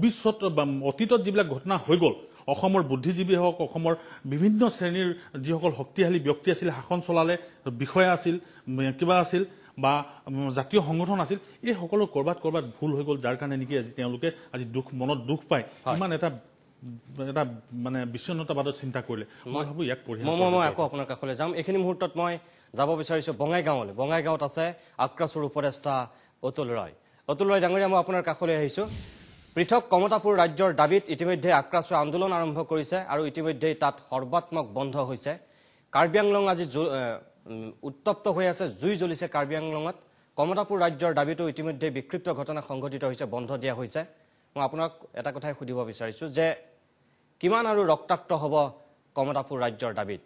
ভৱিষ্যত অতীতত যিবিলাক ঘটনা হৈ গ'ল অসমৰ বুদ্ধিজীৱী হওক অসমৰ বিভিন্ন শ্ৰেণীৰ যিসকল শক্তিশালী ব্যক্তি আছিল শাসন চলালে বিষয়া আছিল কিবা আছিল বা জাতীয় সংগঠন আছিল এই সকলো ক'ৰবাত ক'ৰবাত ভুল হৈ গ'ল যাৰ কাৰণে নেকি আজি তেওঁলোকে আজি দুখ মনত দুখ পায় ইমান এটা এটা মানে বিচ্ছিন্নতাবাদত চিন্তা কৰিলে মই ভাবোঁ ইয়াক পঢ়ি মই আকৌ আপোনাৰ কাষলৈ যাম এইখিনি মুহূৰ্তত মই যাব বিচাৰিছোঁ বঙাইগাঁৱলৈ বঙাইগাঁৱত আছে আক্ৰাছৰ উপদেষ্টা অতুল ৰয় অতুল ৰয় ডাঙৰীয়া মই আপোনাৰ কাষলৈ আহিছোঁ পৃথক কমতাপুৰ ৰাজ্যৰ দাবীত ইতিমধ্যে আক্ৰাছ আন্দোলন আৰম্ভ কৰিছে আৰু ইতিমধ্যেই তাত সৰ্বাত্মক বন্ধ হৈছে কাৰ্বি আংলং আজি উত্তপ্ত হৈ আছে জুই জ্বলিছে কাৰ্বি আংলঙত কমতাপুৰ ৰাজ্যৰ দাবীতো ইতিমধ্যে বিক্ষিপ্ত ঘটনা সংঘটিত হৈছে বন্ধ দিয়া হৈছে মই আপোনাক এটা কথাই সুধিব বিচাৰিছোঁ যে কিমান আৰু ৰক্তাক্ত হ'ব কমতাপুৰ ৰাজ্যৰ দাবীত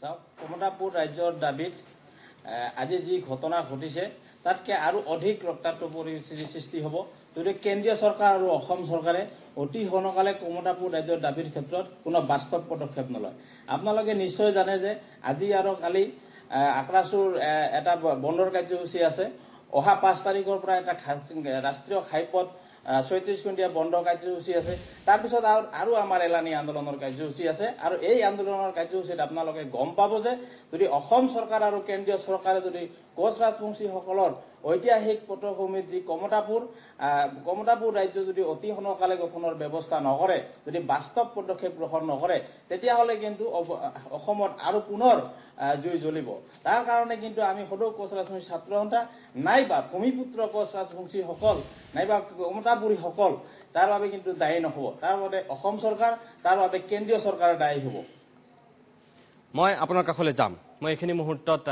চাওক কমতাপুৰ ৰাজ্যৰ দাবীত আজি যি ঘটনা ঘটিছে তাতকে আৰু অধিক ৰক্তাক্ত পৰিস্থিতিৰ সৃষ্টি হ'ব যদি কেন্দ্ৰীয় চৰকাৰ আৰু অসম চৰকাৰে অতি সোনকালে কমতাপুৰ ৰাজ্যৰ দাবীৰ ক্ষেত্ৰত কোনো বাস্তৱ পদক্ষেপ নলয় আপোনালোকে নিশ্চয় জানে যে আজি আৰু কালি আকাশৰ এটা বন্দৰ কাৰ্যসূচী আছে অহা পাঁচ তাৰিখৰ পৰা এটা ৰাষ্ট্ৰীয় ঘাইপথ ছয়ত্ৰিছ ঘণ্টীয়া বন্ধ কাৰ্যসূচী আছে তাৰপিছত আৰু আমাৰ এলানি আন্দোলনৰ কাৰ্যসূচী আছে আৰু এই আন্দোলনৰ কাৰ্যসূচীত আপোনালোকে গম পাব যে যদি অসম চৰকাৰ আৰু কেন্দ্ৰীয় চৰকাৰে যদি কোচ ৰাজবংশীসকলৰ ঐতিহাসিক পটভূমিত যি কমতাপুৰ কমতাপুৰ ৰাজ্য যদি অতি সোনকালে গঠনৰ ব্যৱস্থা নকৰে যদি বাস্তৱ পদক্ষেপ গ্ৰহণ নকৰে তেতিয়াহ'লে কিন্তু অসমত আৰু পুনৰ জুই জ্বলিব তাৰ কাৰণে কিন্তু আমি সদৌ কোচ ৰাজবংশী ছাত্ৰসন্থা নাইবা ভূমিপুত্ৰ কোচ ৰাজবংশীসকল নাইবা কমতাপুৰীসকল তাৰ বাবে কিন্তু দায়ী নহ'ব তাৰ বাবে অসম চৰকাৰ তাৰ বাবে কেন্দ্ৰীয় চৰকাৰে দায়ী হ'ব মই আপোনাৰ কাষলৈ যাম মই এইখিনি মুহূৰ্তত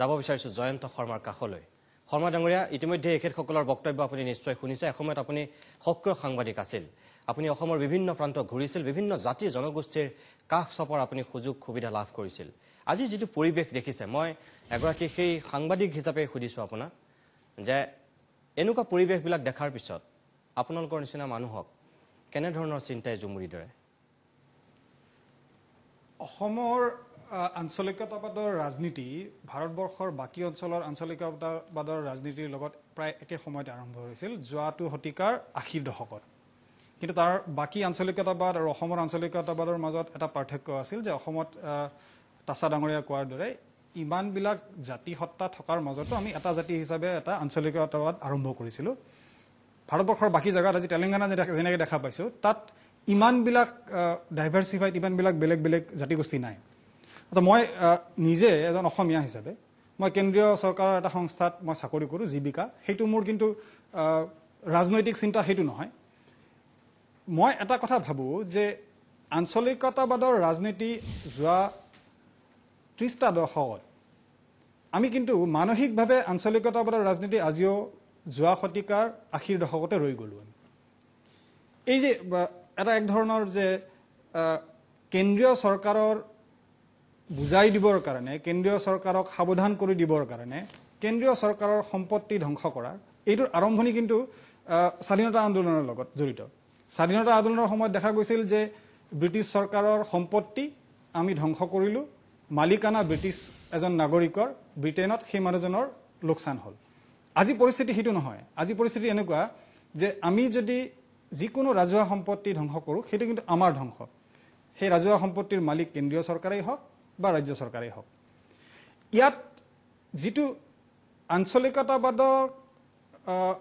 যাব বিচাৰিছো জয়ন্ত শৰ্মাৰ কাষলৈ শৰ্মা ডাঙৰীয়া ইতিমধ্যে এখেতসকলৰ বক্তব্য আপুনি নিশ্চয় শুনিছে এসময়ত আপুনি সক্ৰিয় সাংবাদিক আছিল আপুনি অসমৰ বিভিন্ন প্ৰান্ত ঘূৰিছিল বিভিন্ন জাতি জনগোষ্ঠীৰ কাষ চপাৰ আপুনি সুযোগ সুবিধা লাভ কৰিছিল আজি যিটো পৰিৱেশ দেখিছে মই এগৰাকী সেই সাংবাদিক হিচাপে সুধিছোঁ আপোনাক যে এনেকুৱা পৰিৱেশবিলাক দেখাৰ পিছত আপোনালোকৰ নিচিনা মানুহক কেনেধৰণৰ চিন্তাই জুমুৰি ধৰে অসমৰ আঞ্চলিকতাবাদৰ ৰাজনীতি ভাৰতবৰ্ষৰ বাকী অঞ্চলৰ আঞ্চলিকতাবাদৰ ৰাজনীতিৰ লগত প্ৰায় একে সময়তে আৰম্ভ হৈছিল যোৱাটো শতিকাৰ আশীৰ দশকত কিন্তু তাৰ বাকী আঞ্চলিকতাবাদ আৰু অসমৰ আঞ্চলিকতাবাদৰ মাজত এটা পাৰ্থক্য আছিল যে অসমত তাচা ডাঙৰীয়া কোৱাৰ দৰে ইমানবিলাক জাতি সত্তা থকাৰ মাজতো আমি এটা জাতি হিচাপে এটা আঞ্চলিকতাবাদ আৰম্ভ কৰিছিলোঁ ভাৰতবৰ্ষৰ বাকী জেগাত আজি তেলেংগানা যেনেকৈ দেখা পাইছোঁ তাত ইমানবিলাক ডাইভাৰ্চিফাইড ইমানবিলাক বেলেগ বেলেগ জাতিগোষ্ঠী নাই আচ্ছা মই নিজে এজন অসমীয়া হিচাপে মই কেন্দ্ৰীয় চৰকাৰৰ এটা সংস্থাত মই চাকৰি কৰোঁ জীৱিকা সেইটো মোৰ কিন্তু ৰাজনৈতিক চিন্তা সেইটো নহয় মই এটা কথা ভাবোঁ যে আঞ্চলিকতাবাদৰ ৰাজনীতি যোৱা ত্ৰিছটা দশকত আমি কিন্তু মানসিকভাৱে আঞ্চলিকতাবাদৰ ৰাজনীতি আজিও যোৱা শতিকাৰ আশীৰ দশকতে ৰৈ গ'লোঁ আমি এই যে এটা এক ধৰণৰ যে কেন্দ্ৰীয় চৰকাৰৰ বুজাই দিবৰ কাৰণে কেন্দ্ৰীয় চৰকাৰক সাৱধান কৰি দিবৰ কাৰণে কেন্দ্ৰীয় চৰকাৰৰ সম্পত্তি ধ্বংস কৰাৰ এইটোৰ আৰম্ভণি কিন্তু স্বাধীনতা আন্দোলনৰ লগত জড়িত স্বাধীনতা আন্দোলনৰ সময়ত দেখা গৈছিল যে ব্ৰিটিছ চৰকাৰৰ সম্পত্তি আমি ধ্বংস কৰিলোঁ মালিকানা ব্ৰিটিছ এজন নাগৰিকৰ ব্ৰিটেইনত সেই মানুহজনৰ লোকচান হ'ল আজি পৰিস্থিতি সেইটো নহয় আজি পৰিস্থিতি এনেকুৱা যে আমি যদি যিকোনো ৰাজহুৱা সম্পত্তি ধ্বংস কৰোঁ সেইটো কিন্তু আমাৰ ধ্বংস সেই ৰাজহুৱা সম্পত্তিৰ মালিক কেন্দ্ৰীয় চৰকাৰেই হওক বা ৰাজ্য চৰকাৰেই হওক ইয়াত যিটো আঞ্চলিকতাবাদৰ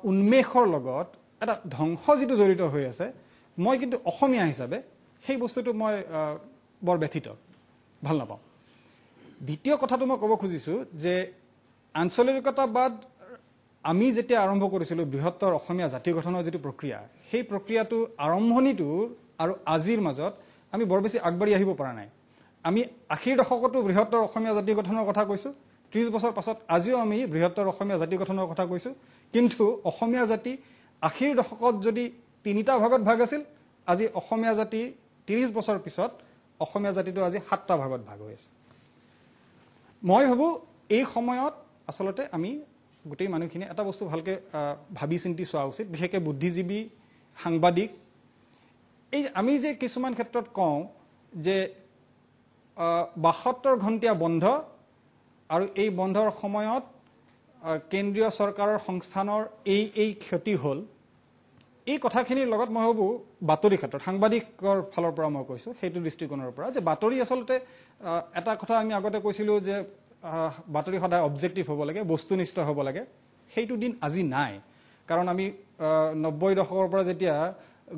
উন্মেষৰ লগত এটা ধ্বংস যিটো জড়িত হৈ আছে মই কিন্তু অসমীয়া হিচাপে সেই বস্তুটো মই বৰ ব্যথিত ভাল নাপাওঁ দ্বিতীয় কথাটো মই ক'ব খুজিছোঁ যে আঞ্চলিকতাবাদ আমি যেতিয়া আৰম্ভ কৰিছিলোঁ বৃহত্তৰ অসমীয়া জাতি গঠনৰ যিটো প্ৰক্ৰিয়া সেই প্ৰক্ৰিয়াটো আৰম্ভণিটোৰ আৰু আজিৰ মাজত আমি বৰ বেছি আগবাঢ়ি আহিব পৰা নাই আমি আশীৰ দশকতো বৃহত্তৰ অসমীয়া জাতি গঠনৰ কথা কৈছোঁ ত্ৰিছ বছৰ পাছত আজিও আমি বৃহত্তৰ অসমীয়া জাতি গঠনৰ কথা কৈছোঁ কিন্তু অসমীয়া জাতি আশীৰ দশকত যদি তিনিটা ভাগত ভাগ আছিল আজি অসমীয়া জাতি ত্ৰিছ বছৰ পিছত অসমীয়া জাতিটো আজি সাতটা ভাগত ভাগ হৈ আছে মই ভাবোঁ এই সময়ত আচলতে আমি গোটেই মানুহখিনিয়ে এটা বস্তু ভালকৈ ভাবি চিন্তি চোৱা উচিত বিশেষকৈ বুদ্ধিজীৱী সাংবাদিক এই আমি যে কিছুমান ক্ষেত্ৰত কওঁ যে বাসত্তৰ ঘণ্টীয়া বন্ধ আৰু এই বন্ধৰ সময়ত কেন্দ্ৰীয় চৰকাৰৰ সংস্থানৰ এই এই ক্ষতি হ'ল এই কথাখিনিৰ লগত মই ভাবোঁ বাতৰি ক্ষেত্ৰত সাংবাদিকৰ ফালৰ পৰা মই কৈছোঁ সেইটো দৃষ্টিকোণৰ পৰা যে বাতৰি আচলতে এটা কথা আমি আগতে কৈছিলোঁ যে বাতৰি সদায় অবজেক্টিভ হ'ব লাগে বস্তুনিষ্ঠ হ'ব লাগে সেইটো দিন আজি নাই কাৰণ আমি নব্বৈ দশকৰ পৰা যেতিয়া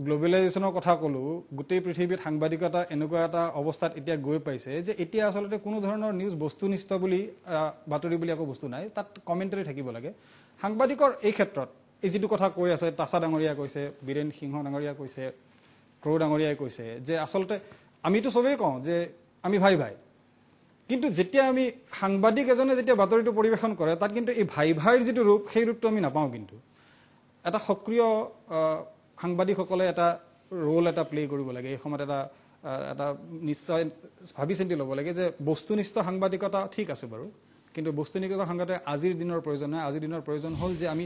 গ্ল'বেলাইজেশ্যনৰ কথা ক'লোঁ গোটেই পৃথিৱীত সাংবাদিকতা এনেকুৱা এটা অৱস্থাত এতিয়া গৈ পাইছে যে এতিয়া আচলতে কোনো ধৰণৰ নিউজ বস্তুনিষ্ঠ বুলি বাতৰি বুলি একো বস্তু নাই তাত কমেণ্টেৰী থাকিব লাগে সাংবাদিকৰ এই ক্ষেত্ৰত এই যিটো কথা কৈ আছে তাছা ডাঙৰীয়া কৈছে বীৰেণ সিংহ ডাঙৰীয়া কৈছে ক্ৰৌ ডাঙৰীয়াই কৈছে যে আচলতে আমিতো চবেই কওঁ যে আমি ভাই ভাই কিন্তু যেতিয়া আমি সাংবাদিক এজনে যেতিয়া বাতৰিটো পৰিৱেশন কৰে তাত কিন্তু এই ভাই ভাইৰ যিটো ৰূপ সেই ৰূপটো আমি নাপাওঁ কিন্তু এটা সক্ৰিয় সাংবাদিকসকলে এটা ৰোল এটা প্লে কৰিব লাগে এই সময়ত এটা এটা নিশ্চয় ভাবি চিন্তি ল'ব লাগে যে বস্তুনিষ্ঠ সাংবাদিকতা ঠিক আছে বাৰু কিন্তু বস্তুনিষ্ঠ সাংবাদিক আজিৰ দিনৰ প্ৰয়োজন হয় আজিৰ দিনৰ প্ৰয়োজন হ'ল যে আমি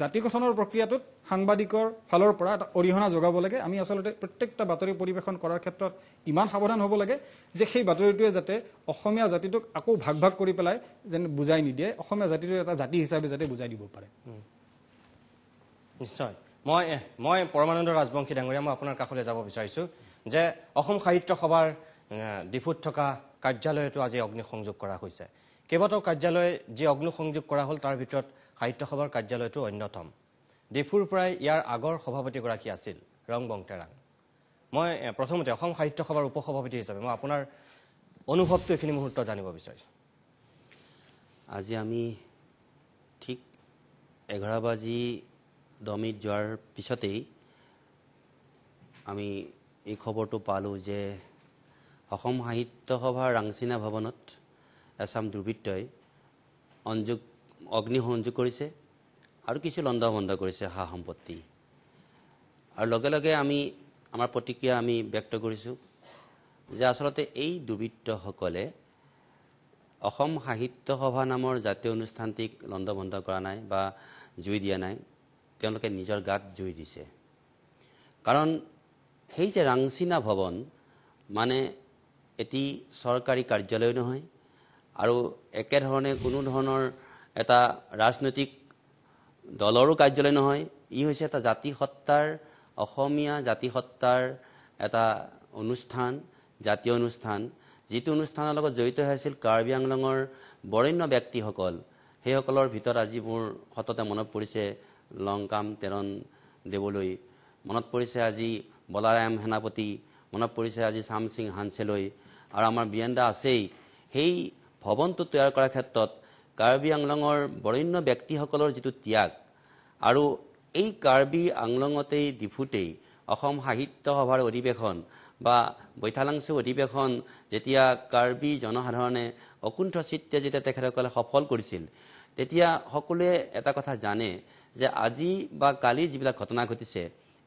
জাতি গঠনৰ প্ৰক্ৰিয়াটোত সাংবাদিকৰ ফালৰ পৰা এটা অৰিহণা যোগাব লাগে আমি আচলতে প্ৰত্যেকটা বাতৰি পৰিৱেশন কৰাৰ ক্ষেত্ৰত ইমান সাৱধান হ'ব লাগে যে সেই বাতৰিটোৱে যাতে অসমীয়া জাতিটোক আকৌ ভাগ ভাগ কৰি পেলাই যেন বুজাই নিদিয়ে অসমীয়া জাতিটোৰ এটা জাতি হিচাপে যাতে বুজাই দিব পাৰে নিশ্চয় মই মই পৰমানন্দ ৰাজবংশী ডাঙৰীয়া মই আপোনাৰ কাষলৈ যাব বিচাৰিছোঁ যে অসম সাহিত্য সভাৰ ডিফুত থকা কাৰ্যালয়তো আজি অগ্নিসংযোগ কৰা হৈছে কেইবাটাও কাৰ্যালয় যি অগ্নি সংযোগ কৰা হ'ল তাৰ ভিতৰত সাহিত্য সভাৰ কাৰ্যালয়টো অন্যতম ডিফুৰ পৰাই ইয়াৰ আগৰ সভাপতিগৰাকী আছিল ৰং বংটেৰাং মই প্ৰথমতে অসম সাহিত্য সভাৰ উপসভাপতি হিচাপে মই আপোনাৰ অনুভৱটো এইখিনি মুহূৰ্ত জানিব বিচাৰিছোঁ আজি আমি ঠিক এঘাৰ বাজি দমিত যোৱাৰ পিছতেই আমি এই খবৰটো পালোঁ যে অসম সাহিত্য সভাৰ ৰাংচিনা ভৱনত এছাম দুৰ্বৃত্তই অঞ্জুক অগ্নিসংযোগ কৰিছে আৰু কিছু লণ্ড লণ্ডভণ্ড কৰিছে সা সম্পত্তি আৰু লগে লগে আমি আমাৰ প্ৰতিক্ৰিয়া আমি ব্যক্ত কৰিছোঁ যে আচলতে এই দুৰ্বৃত্তসকলে অসম সাহিত্য সভা নামৰ জাতীয় অনুষ্ঠানটিক লণ্ড লণ্ডভণ্ড কৰা নাই বা জুই দিয়া নাই তেওঁলোকে নিজৰ গাত জুই দিছে কাৰণ সেই যে ৰাংচিনা ভৱন মানে এটি চৰকাৰী কাৰ্যালয় নহয় আৰু একেধৰণে কোনো ধৰণৰ এটা ৰাজনৈতিক দলৰো কাৰ্যালয় নহয় ই হৈছে এটা জাতি সত্তাৰ অসমীয়া জাতি সত্তাৰ এটা অনুষ্ঠান জাতীয় অনুষ্ঠান যিটো অনুষ্ঠানৰ লগত জড়িত হৈ আছিল কাৰ্বি আংলঙৰ বৰেণ্য ব্যক্তিসকল সেইসকলৰ ভিতৰত আজি মোৰ সততে মনত পৰিছে লং কাম তেৰণ দেৱলৈ মনত পৰিছে আজি বলাৰায়াম সেনাপতি মনত পৰিছে আজি চাম সিং হানচেলৈ আৰু আমাৰ বিয়েণ্ডা আছেই সেই ভৱনটো তৈয়াৰ কৰাৰ ক্ষেত্ৰত কাৰ্বি আংলঙৰ বৰণ্য ব্যক্তিসকলৰ যিটো ত্যাগ আৰু এই কাৰ্বি আংলঙতেই ডিফুতেই অসম সাহিত্য সভাৰ অধিৱেশন বা বৈঠালাংচু অধিৱেশন যেতিয়া কাৰ্বি জনসাধাৰণে অকুণ্ঠ চিত্ৰে যেতিয়া তেখেতসকলে সফল কৰিছিল তেতিয়া সকলোৱে এটা কথা জানে যে আজি বা কালি যিবিলাক ঘটনা ঘটিছে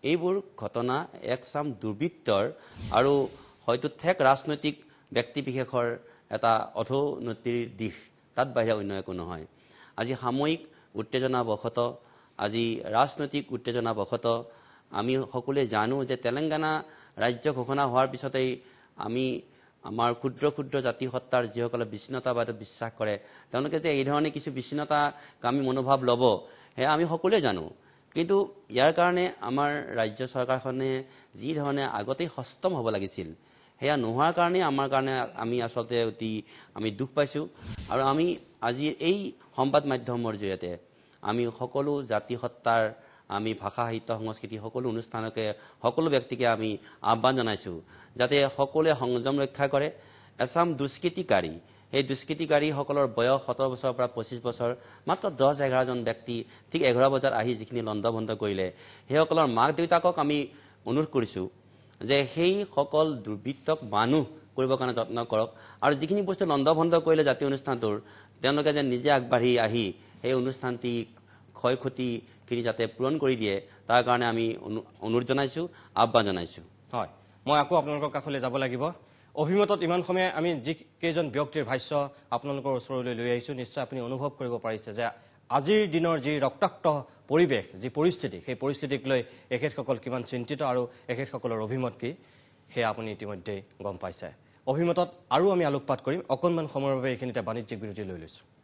এইবোৰ ঘটনা এক চাম দুৰ্বৃত্তৰ আৰু হয়তো ঠেক ৰাজনৈতিক ব্যক্তি বিশেষৰ এটা অধৌনতিৰ দিশ তাত বাহিৰে অন্য একো নহয় আজি সাময়িক উত্তেজনাবশত আজি ৰাজনৈতিক উত্তেজনাবশত আমি সকলোৱে জানো যে তেলেংগানা ৰাজ্য ঘোষণা হোৱাৰ পিছতেই আমি আমাৰ ক্ষুদ্ৰ ক্ষুদ্ৰ জাতি সত্তাৰ যিসকলে বিচ্ছিন্নতাবাদত বিশ্বাস কৰে তেওঁলোকে যে এইধৰণে কিছু বিচ্ছিন্নতাকামী মনোভাৱ ল'ব সেয়া আমি সকলোৱে জানো কিন্তু ইয়াৰ কাৰণে আমাৰ ৰাজ্য চৰকাৰখনে যি ধৰণে আগতেই সষ্টম হ'ব লাগিছিল সেয়া নোহোৱাৰ কাৰণেই আমাৰ কাৰণে আমি আচলতে অতি আমি দুখ পাইছোঁ আৰু আমি আজি এই সংবাদ মাধ্যমৰ জৰিয়তে আমি সকলো জাতি সত্তাৰ আমি ভাষা সাহিত্য সংস্কৃতি সকলো অনুষ্ঠানকে সকলো ব্যক্তিকে আমি আহ্বান জনাইছোঁ যাতে সকলোৱে সংযম ৰক্ষা কৰে এচাম দুষ্কৃতিকাৰী সেই দুষ্কৃতিকাৰীসকলৰ বয়স সত্তৰ বছৰৰ পৰা পঁচিছ বছৰ মাত্ৰ দহ এঘাৰজন ব্যক্তি ঠিক এঘাৰ বজাত আহি যিখিনি লণ্ডভণ্ড কৰিলে সেইসকলৰ মাক দেউতাকক আমি অনুৰোধ কৰিছোঁ যে সেইসকল দুৰ্বৃত্তক মানুহ কৰিবৰ কাৰণে যত্ন কৰক আৰু যিখিনি বস্তু লণ্ড লণ্ডভণ্ড কৰিলে জাতীয় অনুষ্ঠানটোৰ তেওঁলোকে যেন নিজে আগবাঢ়ি আহি সেই অনুষ্ঠানটি ক্ষয় ক্ষতিখিনি যাতে পূৰণ কৰি দিয়ে তাৰ কাৰণে আমি অনুৰোধ জনাইছোঁ আহ্বান জনাইছোঁ হয় মই আকৌ আপোনালোকৰ কাষলৈ যাব লাগিব অভিমতত ইমান সময়ে আমি যিকেইজন ব্যক্তিৰ ভাষ্য আপোনালোকৰ ওচৰলৈ লৈ আহিছোঁ নিশ্চয় আপুনি অনুভৱ কৰিব পাৰিছে যে আজিৰ দিনৰ যি ৰক্তাক্ত পৰিৱেশ যি পৰিস্থিতি সেই পৰিস্থিতিক লৈ এখেতসকল কিমান চিন্তিত আৰু এখেতসকলৰ অভিমত কি সেয়া আপুনি ইতিমধ্যেই গম পাইছে অভিমতত আৰু আমি আলোকপাত কৰিম অকণমান সময়ৰ বাবে এইখিনিতে বাণিজ্যিক বিৰতি লৈ লৈছোঁ